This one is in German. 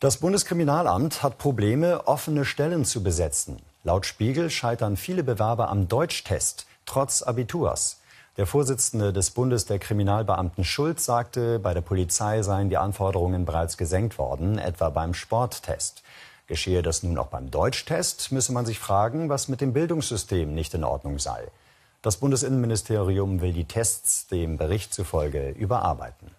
Das Bundeskriminalamt hat Probleme, offene Stellen zu besetzen. Laut Spiegel scheitern viele Bewerber am Deutschtest, trotz Abiturs. Der Vorsitzende des Bundes der Kriminalbeamten Schulz sagte, bei der Polizei seien die Anforderungen bereits gesenkt worden, etwa beim Sporttest. Geschehe das nun auch beim Deutschtest, müsse man sich fragen, was mit dem Bildungssystem nicht in Ordnung sei. Das Bundesinnenministerium will die Tests dem Bericht zufolge überarbeiten.